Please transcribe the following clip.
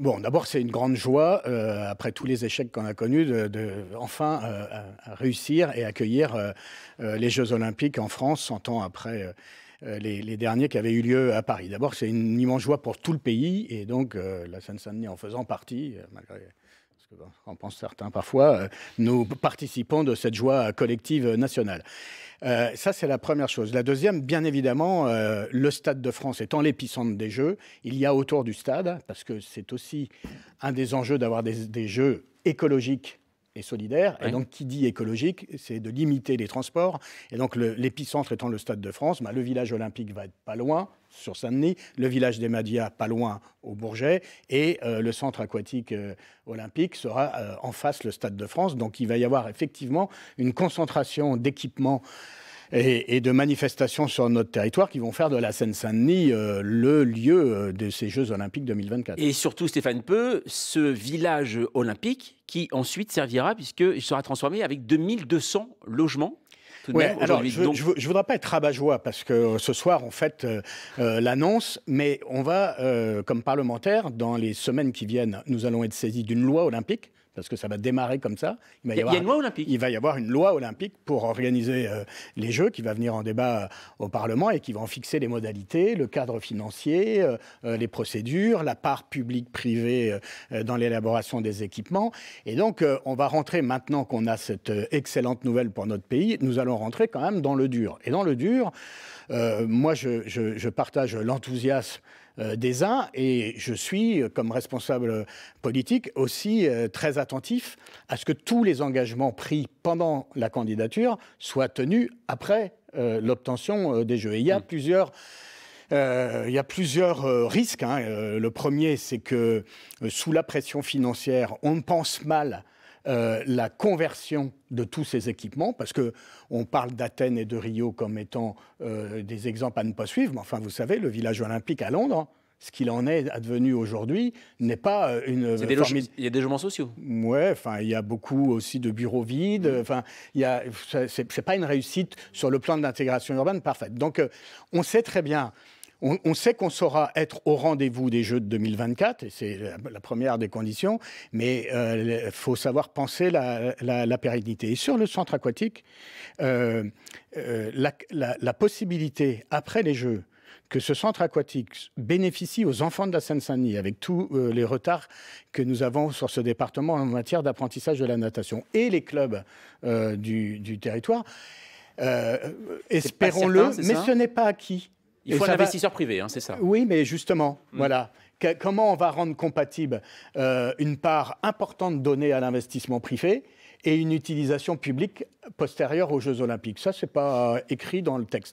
Bon, d'abord, c'est une grande joie, euh, après tous les échecs qu'on a connus, de, enfin euh, réussir et accueillir euh, les Jeux Olympiques en France, 100 ans après les, les, derniers qui avaient eu lieu à Paris. D'abord, c'est une immense joie pour tout le pays, et donc la Seine-Saint-Denis en faisant partie, malgré ben, en pensent certains parfois, euh, nous participons de cette joie collective nationale. Euh, ça, c'est la première chose. La deuxième, bien évidemment, euh, le Stade de France étant l'épicentre des Jeux, il y a autour du stade, parce que c'est aussi un des enjeux d'avoir des, Jeux écologiques et solidaires. Et donc, qui dit écologique, c'est de limiter les transports. Et donc, l'épicentre étant le Stade de France, ben, le village olympique va être pas loin sur Saint-Denis, le village des Madias, pas loin, au Bourget, et euh, le centre aquatique euh, olympique sera euh, en face le Stade de France. Donc il va y avoir effectivement une concentration d'équipements et, de manifestations sur notre territoire qui vont faire de la Seine-Saint-Denis le lieu de ces Jeux Olympiques 2024. Et surtout, Stéphane Peu, ce village olympique qui ensuite servira, puisqu'il sera transformé avec 2200 logements je ne voudrais pas être rabat-joie parce que euh, ce soir, on fait euh, euh, l'annonce, mais on va, comme parlementaire, dans les semaines qui viennent, nous allons être saisis d'une loi olympique parce que ça va démarrer comme ça. Il va y, avoir, une loi olympique. Il va y avoir une loi olympique pour organiser euh, les Jeux qui va venir en débat euh, au Parlement et qui va en fixer les modalités, le cadre financier, euh, les procédures, la part publique-privée dans l'élaboration des équipements. Et donc, on va rentrer, maintenant qu'on a cette excellente nouvelle pour notre pays, nous allons rentrer quand même dans le dur. Et dans le dur, moi, je partage l'enthousiasme euh, des uns. Et je suis, euh, comme responsable politique, aussi euh, très attentif à ce que tous les engagements pris pendant la candidature soient tenus après l'obtention des Jeux. Mm. il y a plusieurs il y a plusieurs risques. Hein. le premier, c'est que sous la pression financière, on pense mal euh, la conversion de tous ces équipements, parce que on parle d'Athènes et de Rio comme étant euh, des exemples à ne pas suivre, mais enfin, vous savez, le village olympique à Londres, ce qu'il en est advenu aujourd'hui n'est pas euh, une. Il y a des logements sociaux. Ouais, enfin, il y a beaucoup aussi de bureaux vides. Mm. Enfin, il c'est, pas une réussite sur le plan de l'intégration urbaine parfaite. Donc, on sait très bien on, sait qu'on saura être au rendez-vous des Jeux de 2024, et c'est la, première des conditions, mais il euh, faut savoir penser la, pérennité. Et sur le centre aquatique, euh, euh, la possibilité, après les Jeux, que ce centre aquatique bénéficie aux enfants de la Seine-Saint-Denis, avec tous les retards que nous avons sur ce département en matière d'apprentissage de la natation, et les clubs du, territoire. Espérons-le, mais ce n'est pas acquis. Il faut un investisseur privé, hein, c'est ça Oui, mais justement, mm. voilà. comment on va rendre compatible euh, une part importante donnée à l'investissement privé et une utilisation publique postérieure aux Jeux Olympiques Ça, ce n'est pas euh, écrit dans le texte.